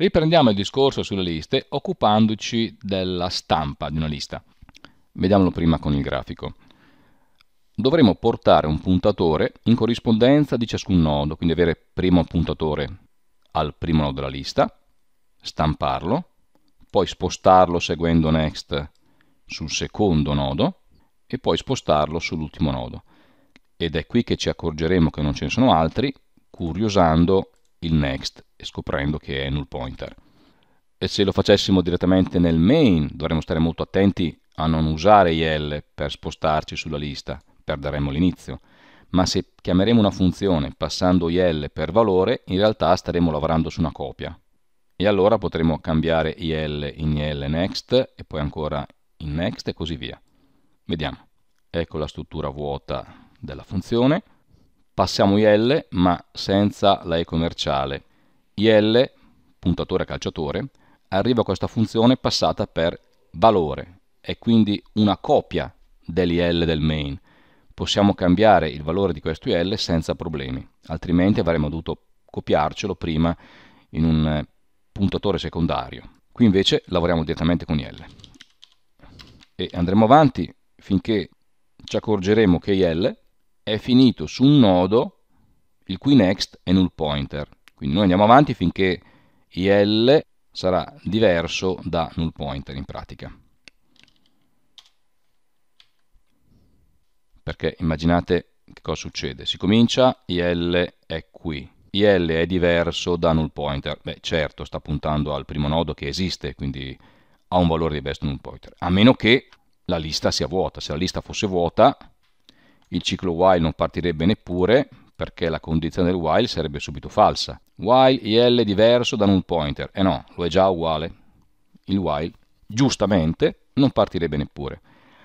Riprendiamo il discorso sulle liste occupandoci della stampa di una lista. Vediamolo prima con il grafico. Dovremo portare un puntatore in corrispondenza di ciascun nodo, quindi avere primo puntatore al primo nodo della lista, stamparlo, poi spostarlo seguendo next sul secondo nodo e poi spostarlo sull'ultimo nodo. Ed è qui che ci accorgeremo che non ce ne sono altri, curiosando il next e scoprendo che è null pointer. E se lo facessimo direttamente nel main dovremmo stare molto attenti a non usare IL per spostarci sulla lista, perderemo l'inizio. Ma se chiameremo una funzione passando IL per valore, in realtà staremo lavorando su una copia. E allora potremo cambiare IL in IL next e poi ancora in next e così via. Vediamo. Ecco la struttura vuota della funzione. Passiamo IL ma senza la E commerciale. IL, puntatore calciatore, arriva a questa funzione passata per valore, è quindi una copia dell'IL del main. Possiamo cambiare il valore di questo IL senza problemi, altrimenti avremmo dovuto copiarcelo prima in un eh, puntatore secondario. Qui invece lavoriamo direttamente con IL. E andremo avanti finché ci accorgeremo che IL è finito su un nodo il cui next è null pointer. Quindi noi andiamo avanti finché IL sarà diverso da null pointer in pratica. Perché immaginate che cosa succede. Si comincia, IL è qui. IL è diverso da null pointer. Beh, certo, sta puntando al primo nodo che esiste, quindi ha un valore di best null pointer. A meno che la lista sia vuota. Se la lista fosse vuota, il ciclo while non partirebbe neppure perché la condizione del while sarebbe subito falsa. While IL è diverso da non pointer, e eh no, lo è già uguale. Il while, giustamente, non partirebbe neppure.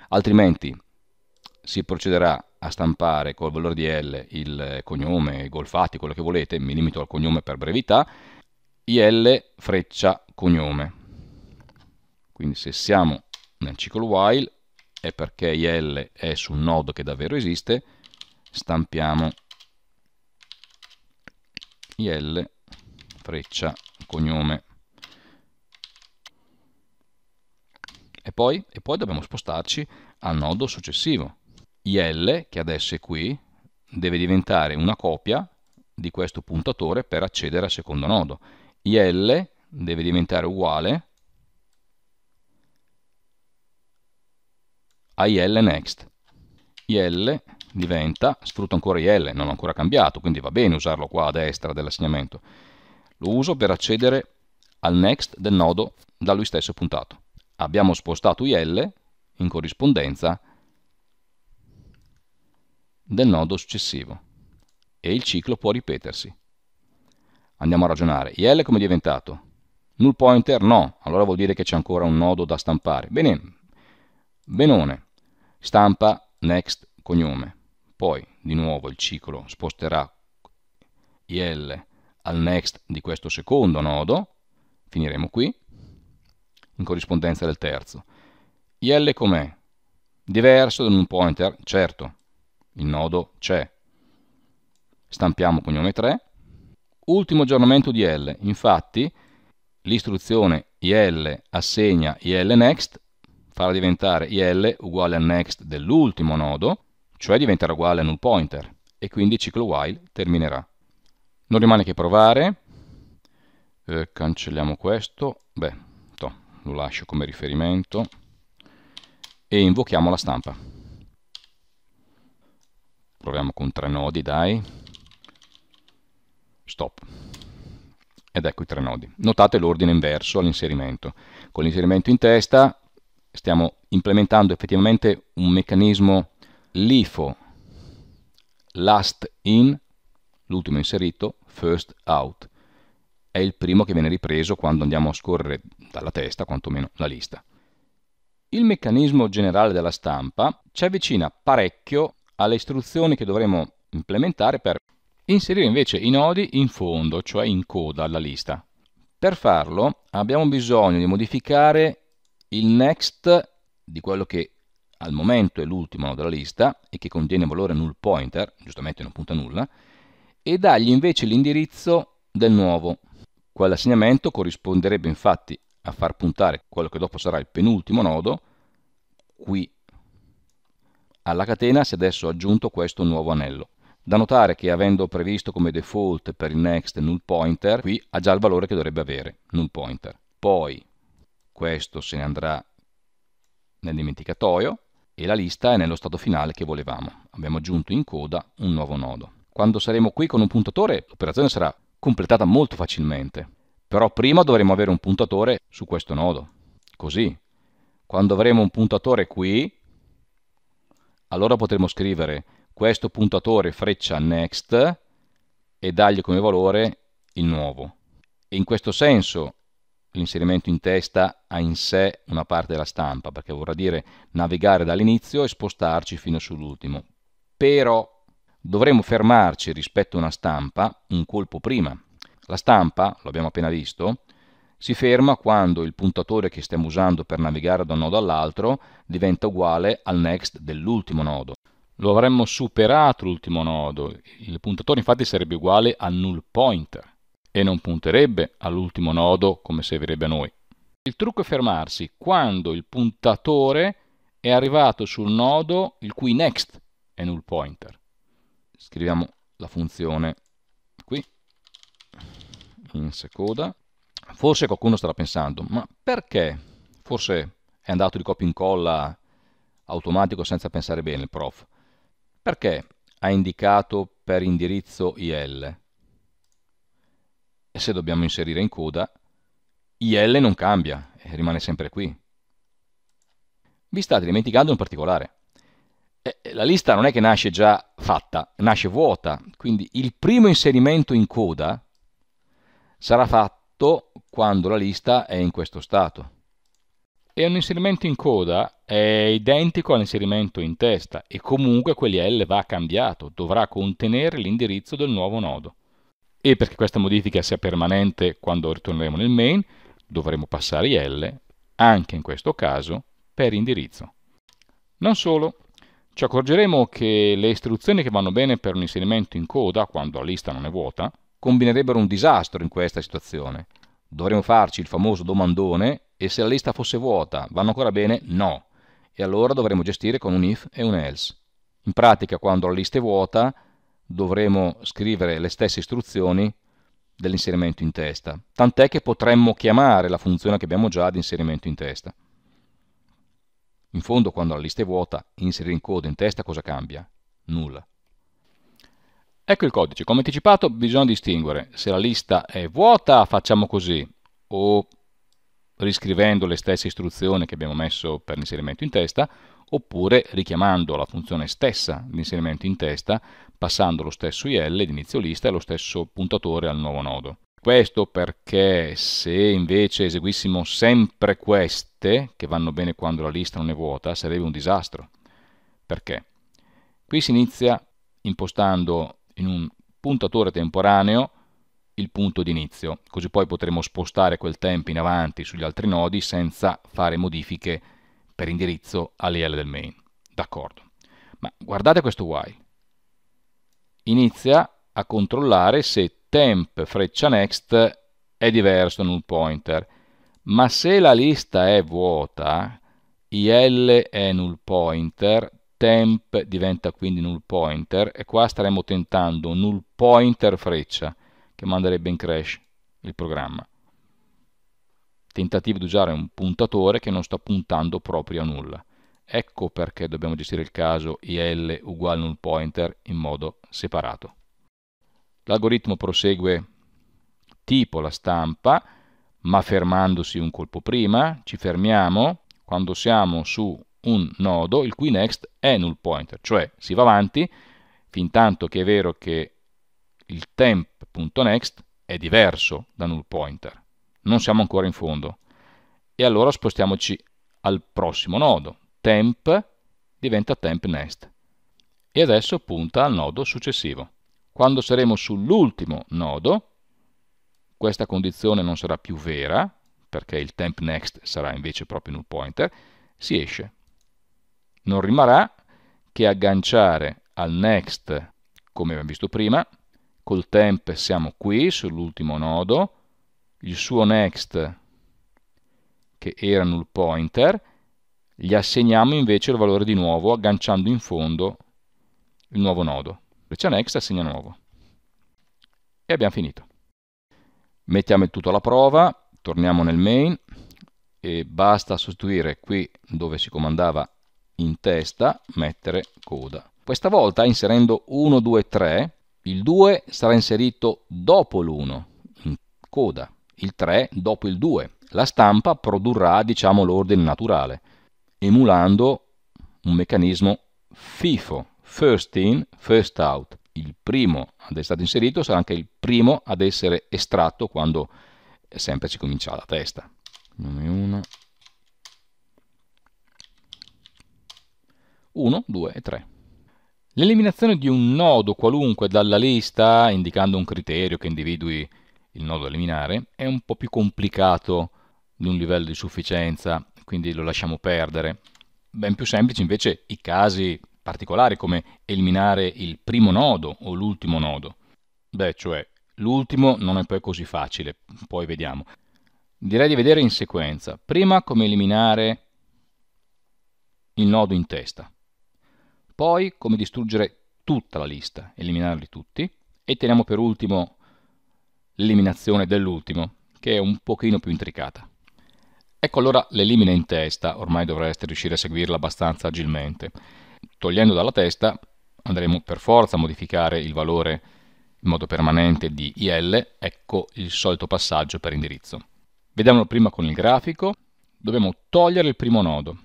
Altrimenti si procederà a stampare col valore di L il cognome, i golfati, quello che volete, mi limito al cognome per brevità, IL freccia cognome. Quindi se siamo nel ciclo while, e perché IL è su un nodo che davvero esiste, stampiamo IL freccia cognome. E poi, e poi dobbiamo spostarci al nodo successivo. IL, che adesso è qui, deve diventare una copia di questo puntatore per accedere al secondo nodo. IL deve diventare uguale a IL next. IL diventa, sfrutto ancora IL, non ho ancora cambiato, quindi va bene usarlo qua a destra dell'assegnamento. Lo uso per accedere al next del nodo da lui stesso puntato. Abbiamo spostato IL in corrispondenza del nodo successivo e il ciclo può ripetersi. Andiamo a ragionare. IL come è diventato? Null pointer? No. Allora vuol dire che c'è ancora un nodo da stampare. Bene, benone stampa next cognome, poi di nuovo il ciclo sposterà IL al next di questo secondo nodo, finiremo qui, in corrispondenza del terzo. IL com'è? Diverso da un pointer? Certo, il nodo c'è. Stampiamo cognome 3. Ultimo aggiornamento di L, infatti l'istruzione IL assegna IL next farà diventare IL uguale a next dell'ultimo nodo, cioè diventerà uguale a null pointer, e quindi il ciclo while terminerà. Non rimane che provare, eh, cancelliamo questo, beh, to, lo lascio come riferimento, e invochiamo la stampa. Proviamo con tre nodi, dai. Stop ed ecco i tre nodi. Notate l'ordine inverso all'inserimento. Con l'inserimento in testa stiamo implementando effettivamente un meccanismo LIFO, last in, l'ultimo inserito, first out. È il primo che viene ripreso quando andiamo a scorrere dalla testa, quantomeno la lista. Il meccanismo generale della stampa ci avvicina parecchio alle istruzioni che dovremo implementare per inserire invece i nodi in fondo, cioè in coda alla lista. Per farlo abbiamo bisogno di modificare il next di quello che al momento è l'ultimo nodo della lista e che contiene valore null pointer, giustamente non punta nulla, e dagli invece l'indirizzo del nuovo. Quell'assegnamento corrisponderebbe infatti a far puntare quello che dopo sarà il penultimo nodo qui. Alla catena si è adesso aggiunto questo nuovo anello. Da notare che avendo previsto come default per il next null pointer, qui ha già il valore che dovrebbe avere, null pointer. Poi questo se ne andrà nel dimenticatoio e la lista è nello stato finale che volevamo. Abbiamo aggiunto in coda un nuovo nodo. Quando saremo qui con un puntatore l'operazione sarà completata molto facilmente, però prima dovremo avere un puntatore su questo nodo, così. Quando avremo un puntatore qui, allora potremo scrivere questo puntatore freccia next e dargli come valore il nuovo. E in questo senso l'inserimento in testa ha in sé una parte della stampa, perché vorrà dire navigare dall'inizio e spostarci fino sull'ultimo. Però dovremo fermarci rispetto a una stampa un colpo prima. La stampa, lo abbiamo appena visto, si ferma quando il puntatore che stiamo usando per navigare da un nodo all'altro diventa uguale al next dell'ultimo nodo. Lo avremmo superato l'ultimo nodo, il puntatore infatti sarebbe uguale al null pointer e non punterebbe all'ultimo nodo come servirebbe a noi. Il trucco è fermarsi quando il puntatore è arrivato sul nodo il cui next è null pointer. Scriviamo la funzione qui, in coda. Forse qualcuno starà pensando, ma perché? Forse è andato di copia e incolla automatico senza pensare bene il prof. Perché ha indicato per indirizzo IL? e se dobbiamo inserire in coda, IL non cambia, rimane sempre qui. Vi state dimenticando un particolare. La lista non è che nasce già fatta, nasce vuota, quindi il primo inserimento in coda sarà fatto quando la lista è in questo stato. E un inserimento in coda è identico all'inserimento in testa e comunque quell'IL va cambiato, dovrà contenere l'indirizzo del nuovo nodo e perché questa modifica sia permanente quando ritorneremo nel main, dovremo passare IL, anche in questo caso, per indirizzo. Non solo, ci accorgeremo che le istruzioni che vanno bene per un inserimento in coda, quando la lista non è vuota, combinerebbero un disastro in questa situazione. Dovremmo farci il famoso domandone e se la lista fosse vuota vanno ancora bene? No. E allora dovremo gestire con un if e un else. In pratica, quando la lista è vuota, dovremo scrivere le stesse istruzioni dell'inserimento in testa, tant'è che potremmo chiamare la funzione che abbiamo già di inserimento in testa. In fondo quando la lista è vuota, inserire in coda in testa cosa cambia? Nulla. Ecco il codice, come anticipato bisogna distinguere se la lista è vuota facciamo così o riscrivendo le stesse istruzioni che abbiamo messo per l'inserimento in testa oppure richiamando la funzione stessa di inserimento in testa passando lo stesso IL di inizio lista e lo stesso puntatore al nuovo nodo. Questo perché se invece eseguissimo sempre queste, che vanno bene quando la lista non è vuota, sarebbe un disastro. Perché? Qui si inizia impostando in un puntatore temporaneo il punto di inizio, così poi potremo spostare quel tempo in avanti sugli altri nodi senza fare modifiche per indirizzo all'IL del main. D'accordo. Ma guardate questo while inizia a controllare se temp freccia next è diverso null pointer. Ma se la lista è vuota, il è null pointer, temp diventa quindi null pointer e qua staremo tentando null pointer freccia che manderebbe in crash il programma. Tentativo di usare un puntatore che non sta puntando proprio a nulla. Ecco perché dobbiamo gestire il caso IL uguale null pointer in modo separato. L'algoritmo prosegue tipo la stampa, ma fermandosi un colpo prima, ci fermiamo quando siamo su un nodo il cui next è null pointer, cioè si va avanti fin tanto che è vero che il temp.next è diverso da null pointer. Non siamo ancora in fondo. E allora spostiamoci al prossimo nodo, temp diventa temp next e adesso punta al nodo successivo. Quando saremo sull'ultimo nodo, questa condizione non sarà più vera, perché il temp next sarà invece proprio null pointer, si esce. Non rimarrà che agganciare al next, come abbiamo visto prima, col temp siamo qui sull'ultimo nodo, il suo next che era null pointer, gli assegniamo invece il valore di nuovo agganciando in fondo il nuovo nodo. Freccia next assegna nuovo. E abbiamo finito. Mettiamo il tutto alla prova, torniamo nel main e basta sostituire qui dove si comandava in testa, mettere coda. Questa volta inserendo 1, 2, 3, il 2 sarà inserito dopo l'1, in coda, il 3 dopo il 2. La stampa produrrà, diciamo, l'ordine naturale emulando un meccanismo FIFO, first in, first out. Il primo ad essere stato inserito sarà anche il primo ad essere estratto quando sempre ci comincia la testa. Nome 1, 1, 2 e 3. L'eliminazione di un nodo qualunque dalla lista, indicando un criterio che individui il nodo da eliminare, è un po' più complicato di un livello di sufficienza quindi lo lasciamo perdere. Ben più semplici invece i casi particolari come eliminare il primo nodo o l'ultimo nodo. Beh, cioè, l'ultimo non è poi così facile, poi vediamo. Direi di vedere in sequenza. Prima come eliminare il nodo in testa, poi come distruggere tutta la lista, eliminarli tutti, e teniamo per ultimo l'eliminazione dell'ultimo, che è un pochino più intricata. Ecco allora l'elimina in testa, ormai dovreste riuscire a seguirla abbastanza agilmente. Togliendo dalla testa andremo per forza a modificare il valore in modo permanente di IL, ecco il solito passaggio per indirizzo. Vediamolo prima con il grafico, dobbiamo togliere il primo nodo.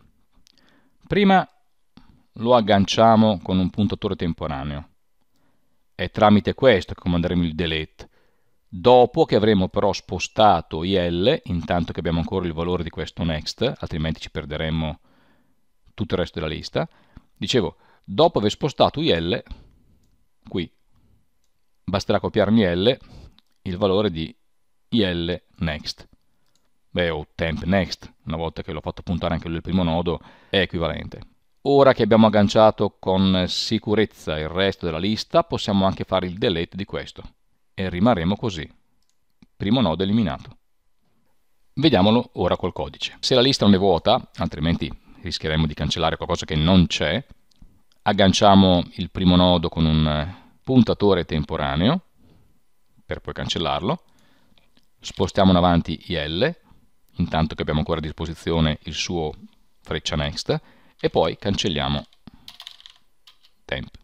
Prima lo agganciamo con un puntatore temporaneo. È tramite questo che comanderemo il delete dopo che avremo però spostato IL, intanto che abbiamo ancora il valore di questo next, altrimenti ci perderemmo tutto il resto della lista, dicevo, dopo aver spostato IL, qui basterà copiarmi IL, il valore di IL next. Beh, o temp next, una volta che l'ho fatto puntare anche lui il primo nodo, è equivalente. Ora che abbiamo agganciato con sicurezza il resto della lista, possiamo anche fare il delete di questo e rimarremo così. Primo nodo eliminato. Vediamolo ora col codice. Se la lista non è vuota, altrimenti rischieremo di cancellare qualcosa che non c'è, agganciamo il primo nodo con un puntatore temporaneo per poi cancellarlo, spostiamo in avanti IL, intanto che abbiamo ancora a disposizione il suo freccia next, e poi cancelliamo temp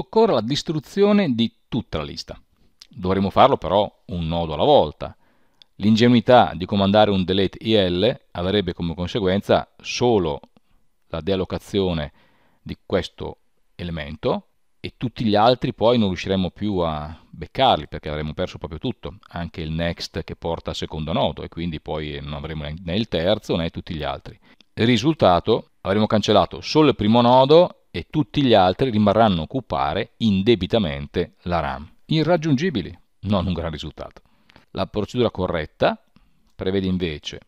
occorre la distruzione di tutta la lista. Dovremo farlo però un nodo alla volta. L'ingenuità di comandare un delete IL avrebbe come conseguenza solo la deallocazione di questo elemento e tutti gli altri poi non riusciremo più a beccarli perché avremo perso proprio tutto, anche il next che porta al secondo nodo e quindi poi non avremo né il terzo né tutti gli altri. Il risultato avremo cancellato solo il primo nodo e tutti gli altri rimarranno a occupare indebitamente la RAM. Irraggiungibili, non un gran risultato. La procedura corretta prevede invece,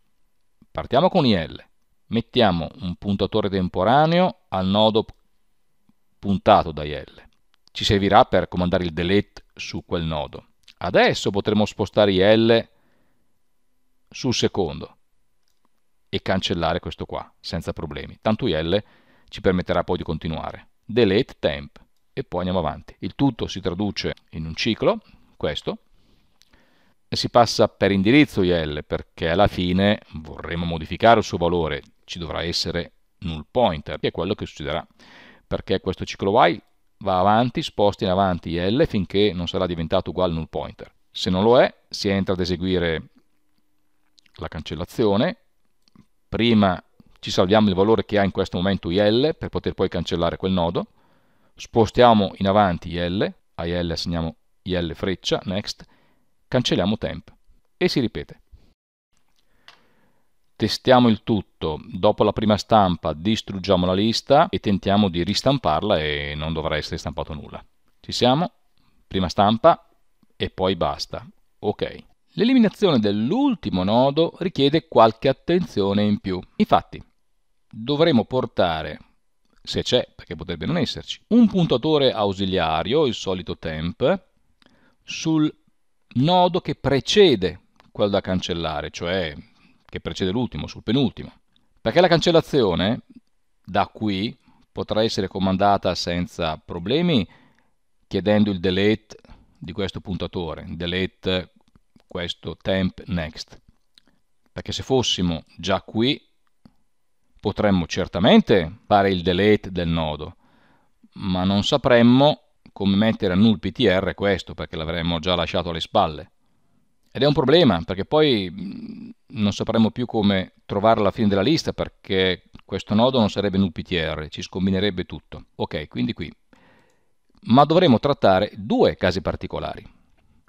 partiamo con IL, mettiamo un puntatore temporaneo al nodo puntato da IL. Ci servirà per comandare il delete su quel nodo. Adesso potremo spostare IL sul secondo e cancellare questo qua senza problemi. Tanto IL ci permetterà poi di continuare. Delete temp e poi andiamo avanti. Il tutto si traduce in un ciclo, questo, e si passa per indirizzo IL perché alla fine vorremmo modificare il suo valore, ci dovrà essere null pointer, che è quello che succederà, perché questo ciclo while va avanti, sposta in avanti IL finché non sarà diventato uguale null pointer. Se non lo è, si entra ad eseguire la cancellazione, prima ci salviamo il valore che ha in questo momento IL per poter poi cancellare quel nodo, spostiamo in avanti IL, a IL assegniamo IL freccia, next, cancelliamo temp e si ripete. Testiamo il tutto, dopo la prima stampa distruggiamo la lista e tentiamo di ristamparla e non dovrà essere stampato nulla. Ci siamo, prima stampa e poi basta. Ok. L'eliminazione dell'ultimo nodo richiede qualche attenzione in più. Infatti, dovremo portare, se c'è, perché potrebbe non esserci, un puntatore ausiliario, il solito temp, sul nodo che precede quello da cancellare, cioè che precede l'ultimo, sul penultimo. Perché la cancellazione da qui potrà essere comandata senza problemi chiedendo il delete di questo puntatore, delete questo temp next. Perché se fossimo già qui Potremmo certamente fare il delete del nodo, ma non sapremmo come mettere a null ptr questo, perché l'avremmo già lasciato alle spalle. Ed è un problema, perché poi mm, non sapremmo più come trovare la fine della lista, perché questo nodo non sarebbe null ptr, ci scombinerebbe tutto. Ok, quindi qui. Ma dovremo trattare due casi particolari.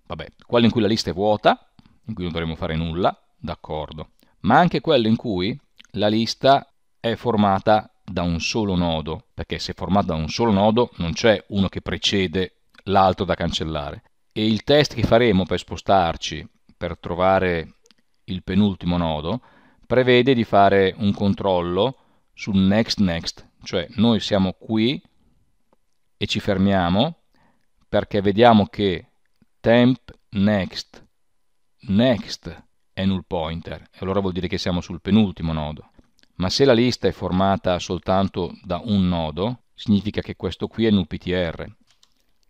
Vabbè, quello in cui la lista è vuota, in cui non dovremo fare nulla, d'accordo, ma anche quello in cui la lista è formata da un solo nodo, perché se è formata da un solo nodo non c'è uno che precede l'altro da cancellare. E il test che faremo per spostarci, per trovare il penultimo nodo, prevede di fare un controllo sul next next, cioè noi siamo qui e ci fermiamo perché vediamo che temp next next è null pointer, e allora vuol dire che siamo sul penultimo nodo ma se la lista è formata soltanto da un nodo, significa che questo qui è null ptr.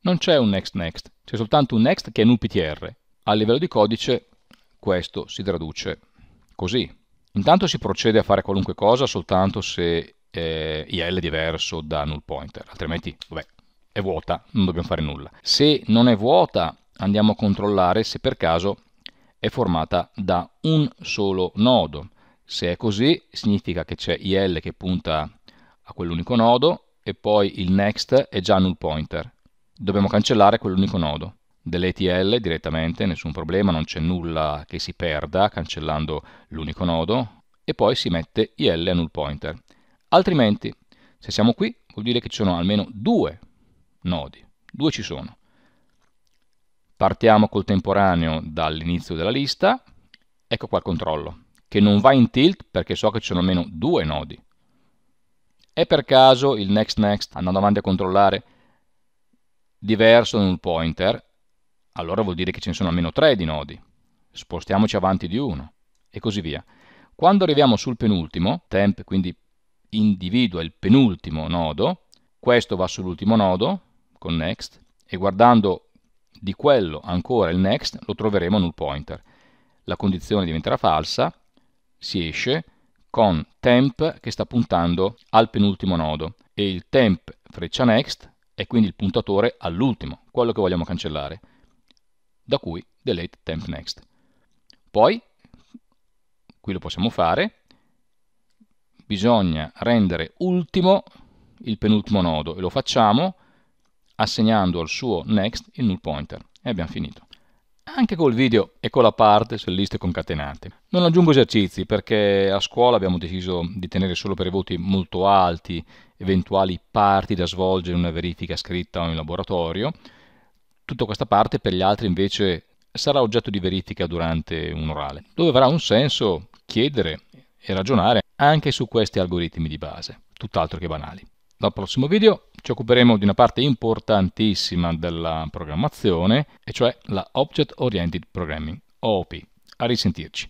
Non c'è un next next, c'è soltanto un next che è null ptr. A livello di codice questo si traduce così. Intanto si procede a fare qualunque cosa soltanto se eh, IL è diverso da null pointer, altrimenti vabbè, è vuota, non dobbiamo fare nulla. Se non è vuota andiamo a controllare se per caso è formata da un solo nodo se è così, significa che c'è IL che punta a quell'unico nodo e poi il next è già null pointer. Dobbiamo cancellare quell'unico nodo. Delete IL direttamente, nessun problema, non c'è nulla che si perda cancellando l'unico nodo e poi si mette IL a null pointer. Altrimenti, se siamo qui, vuol dire che ci sono almeno due nodi. Due ci sono. Partiamo col temporaneo dall'inizio della lista. Ecco qua il controllo che non va in tilt perché so che ci sono almeno due nodi. È per caso il next next, andando avanti a controllare, diverso da un pointer? Allora vuol dire che ce ne sono almeno tre di nodi. Spostiamoci avanti di uno e così via. Quando arriviamo sul penultimo, temp quindi individua il penultimo nodo, questo va sull'ultimo nodo con next e guardando di quello ancora il next lo troveremo null pointer. La condizione diventerà falsa si esce con temp che sta puntando al penultimo nodo e il temp freccia next è quindi il puntatore all'ultimo, quello che vogliamo cancellare, da cui delete temp next. Poi, qui lo possiamo fare, bisogna rendere ultimo il penultimo nodo e lo facciamo assegnando al suo next il null pointer e abbiamo finito anche col video e con la parte sulle liste concatenate. Non aggiungo esercizi perché a scuola abbiamo deciso di tenere solo per i voti molto alti eventuali parti da svolgere in una verifica scritta o in laboratorio. Tutta questa parte per gli altri invece sarà oggetto di verifica durante un orale, dove avrà un senso chiedere e ragionare anche su questi algoritmi di base, tutt'altro che banali. Dal prossimo video ci occuperemo di una parte importantissima della programmazione, e cioè la Object Oriented Programming, OOP. A risentirci.